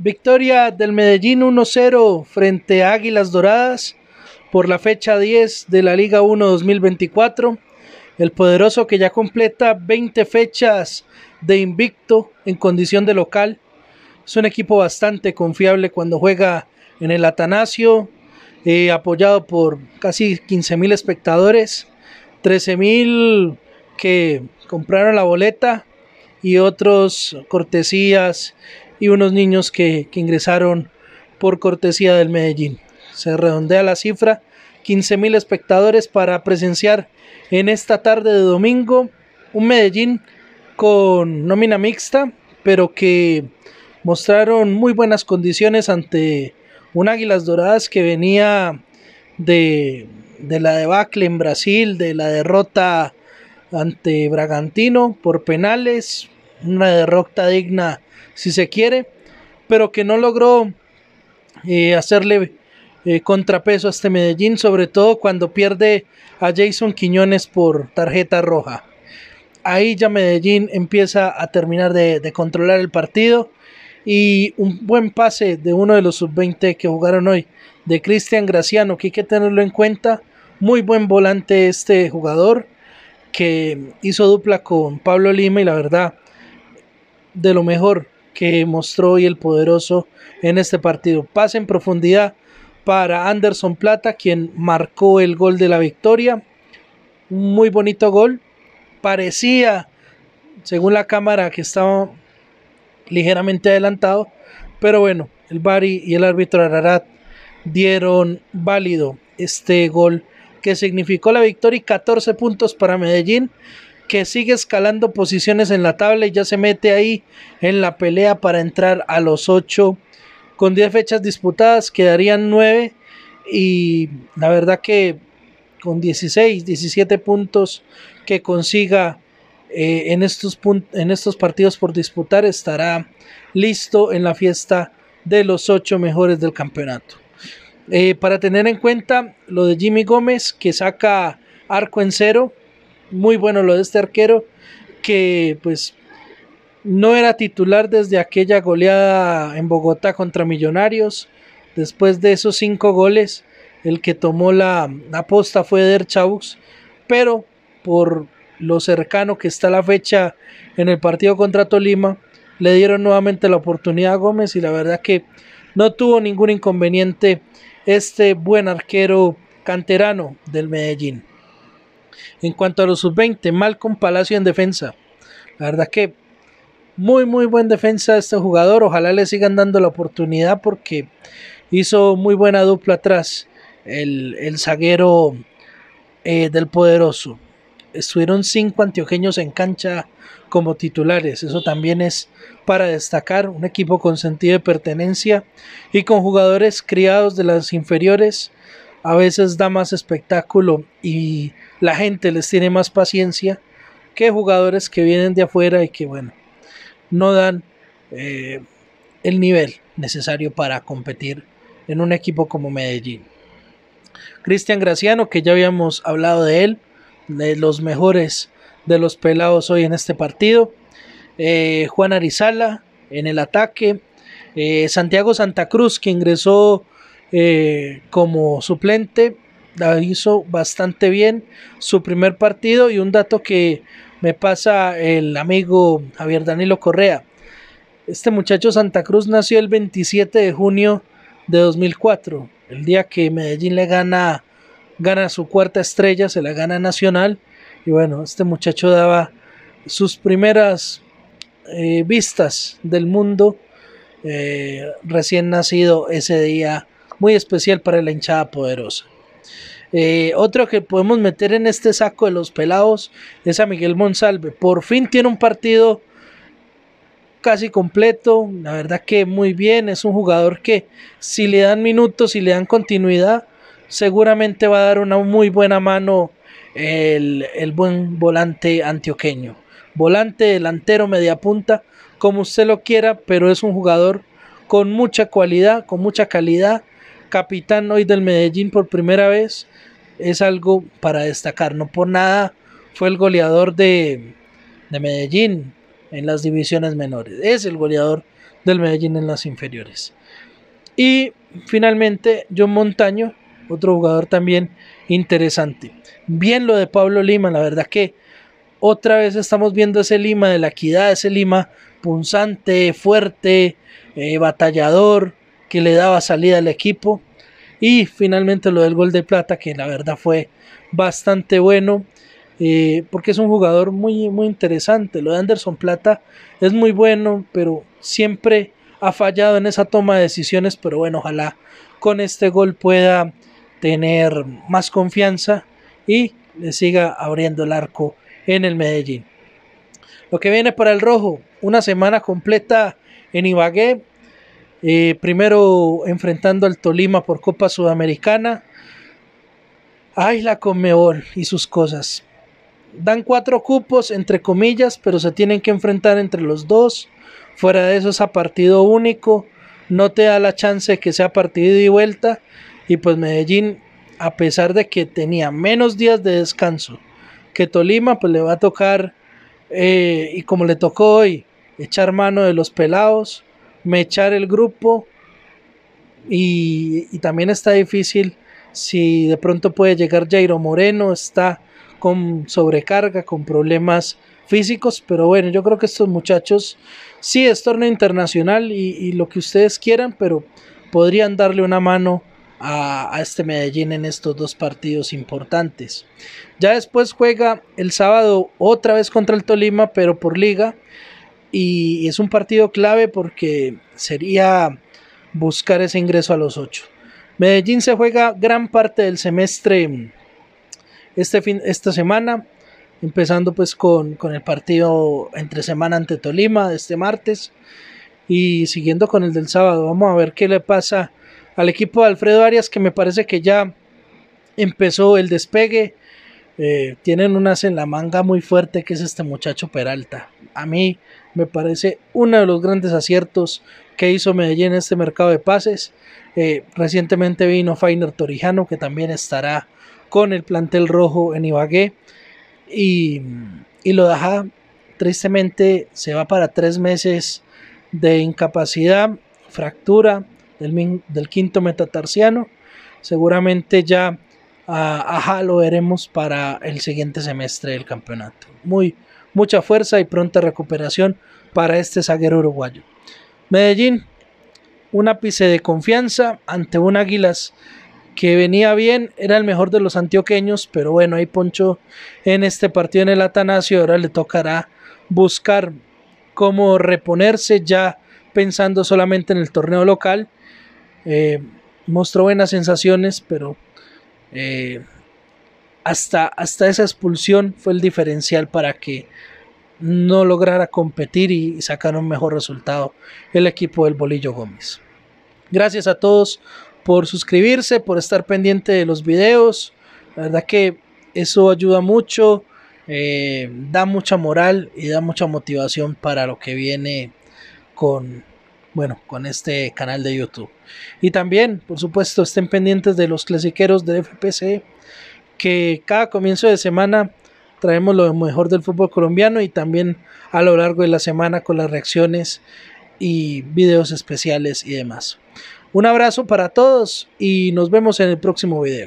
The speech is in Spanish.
Victoria del Medellín 1-0 frente a Águilas Doradas por la fecha 10 de la Liga 1 2024. El poderoso que ya completa 20 fechas de invicto en condición de local. Es un equipo bastante confiable cuando juega en el Atanasio, eh, apoyado por casi 15.000 espectadores, 13.000 que compraron la boleta y otros cortesías y unos niños que, ingresaron por cortesía del Medellín. Se redondea la cifra, 15.000 espectadores para presenciar en esta tarde de domingo un Medellín con nómina mixta, pero que mostraron muy buenas condiciones ante un Águilas Doradas que venía de, de la debacle en Brasil, de la derrota ante Bragantino por penales, una derrota digna si se quiere, pero que no logró eh, hacerle eh, contrapeso a este Medellín, sobre todo cuando pierde a Jason Quiñones por tarjeta roja. Ahí ya Medellín empieza a terminar de, de controlar el partido y un buen pase de uno de los sub-20 que jugaron hoy, de Cristian Graciano, que hay que tenerlo en cuenta. Muy buen volante este jugador que hizo dupla con Pablo Lima y la verdad de lo mejor que mostró hoy el poderoso en este partido. Pase en profundidad para Anderson Plata, quien marcó el gol de la victoria. Un muy bonito gol. Parecía, según la cámara, que estaba ligeramente adelantado. Pero bueno, el Bari y el árbitro Ararat dieron válido este gol que significó la victoria y 14 puntos para Medellín que sigue escalando posiciones en la tabla y ya se mete ahí en la pelea para entrar a los 8 con 10 fechas disputadas, quedarían 9 y la verdad que con 16, 17 puntos que consiga eh, en, estos en estos partidos por disputar estará listo en la fiesta de los 8 mejores del campeonato. Eh, para tener en cuenta lo de Jimmy Gómez que saca arco en cero, muy bueno lo de este arquero, que pues no era titular desde aquella goleada en Bogotá contra Millonarios. Después de esos cinco goles, el que tomó la aposta fue Der Chavux, pero por lo cercano que está la fecha en el partido contra Tolima, le dieron nuevamente la oportunidad a Gómez y la verdad que no tuvo ningún inconveniente este buen arquero canterano del Medellín. En cuanto a los sub-20, Malcom Palacio en defensa. La verdad que muy, muy buen defensa este jugador. Ojalá le sigan dando la oportunidad porque hizo muy buena dupla atrás el, el zaguero eh, del poderoso. Estuvieron cinco antioqueños en cancha como titulares. Eso también es para destacar un equipo con sentido de pertenencia y con jugadores criados de las inferiores a veces da más espectáculo y la gente les tiene más paciencia que jugadores que vienen de afuera y que, bueno, no dan eh, el nivel necesario para competir en un equipo como Medellín. Cristian Graciano, que ya habíamos hablado de él, de los mejores de los pelados hoy en este partido. Eh, Juan Arizala en el ataque. Eh, Santiago Santa Cruz, que ingresó eh, como suplente. hizo bastante bien su primer partido y un dato que me pasa el amigo Javier Danilo Correa. Este muchacho Santa Cruz nació el 27 de junio de 2004, el día que Medellín le gana, gana su cuarta estrella, se la gana Nacional. Y bueno, este muchacho daba sus primeras eh, vistas del mundo eh, recién nacido ese día muy especial para la hinchada poderosa. Eh, otro que podemos meter en este saco de los pelados es a Miguel Monsalve. Por fin tiene un partido casi completo. La verdad que muy bien. Es un jugador que si le dan minutos, y le dan continuidad, seguramente va a dar una muy buena mano el, el buen volante antioqueño. Volante, delantero, media punta, como usted lo quiera, pero es un jugador con mucha cualidad, con mucha calidad capitán hoy del Medellín por primera vez, es algo para destacar. No por nada fue el goleador de, Medellín en las divisiones menores. Es el goleador del Medellín en las inferiores. Y finalmente, John Montaño, otro jugador también interesante. Bien lo de Pablo Lima, la verdad que otra vez estamos viendo ese Lima de la equidad, ese Lima punzante, fuerte, eh, batallador, que le daba salida al equipo. Y finalmente lo del gol de plata, que la verdad fue bastante bueno, eh, porque es un jugador muy, muy interesante. Lo de Anderson Plata es muy bueno, pero siempre ha fallado en esa toma de decisiones. Pero bueno, ojalá con este gol pueda tener más confianza y le siga abriendo el arco en el Medellín. Lo que viene para el rojo, una semana completa en Ibagué, eh, primero enfrentando al Tolima por Copa Sudamericana. Ay, la Conmebol y sus cosas. Dan cuatro cupos, entre comillas, pero se tienen que enfrentar entre los dos. Fuera de eso es a partido único. No te da la chance que sea partido y vuelta. Y pues Medellín, a pesar de que tenía menos días de descanso que Tolima, pues le va a tocar, eh, y como le tocó hoy, echar mano de los pelados mechar el grupo y, también está difícil si de pronto puede llegar Jairo Moreno, está con sobrecarga, con problemas físicos, pero bueno, yo creo que estos muchachos sí es torneo internacional y, lo que ustedes quieran, pero podrían darle una mano a, a, este Medellín en estos dos partidos importantes. Ya después juega el sábado otra vez contra el Tolima, pero por liga y es un partido clave porque sería buscar ese ingreso a los 8 Medellín se juega gran parte del semestre mm, este esta semana, empezando pues con, con el partido entre semana ante Tolima de este martes y siguiendo con el del sábado. Vamos a ver qué le pasa al equipo de Alfredo Arias que me parece que ya empezó el despegue eh, tienen unas en la manga muy fuerte que es este muchacho Peralta. A mí me parece uno de los grandes aciertos que hizo Medellín en este mercado de pases. Eh, recientemente vino Fainer Torijano que también estará con el plantel rojo en Ibagué. Y, lo deja tristemente, se va para tres meses de incapacidad, fractura del, del quinto metatarsiano. Seguramente ya Ah, ajá, lo veremos para el siguiente semestre del campeonato. Muy, mucha fuerza y pronta recuperación para este zaguero uruguayo. Medellín, un ápice de confianza ante un Águilas que venía bien, era el mejor de los antioqueños, pero bueno, ahí Poncho en este partido en el Atanasio, ahora le tocará buscar cómo reponerse ya pensando solamente en el torneo local. Eh, mostró buenas sensaciones, pero eh, hasta, hasta esa expulsión fue el diferencial para que no lograra competir y sacar un mejor resultado el equipo del Bolillo Gómez. Gracias a todos por suscribirse, por estar pendiente de los videos. La verdad que eso ayuda mucho, eh, da mucha moral y da mucha motivación para lo que viene con, bueno, con este canal de YouTube. Y también, por supuesto, estén pendientes de los clasiqueros de FPC, que cada comienzo de semana traemos lo mejor del fútbol colombiano y también a lo largo de la semana con las reacciones y videos especiales y demás. Un abrazo para todos y nos vemos en el próximo video.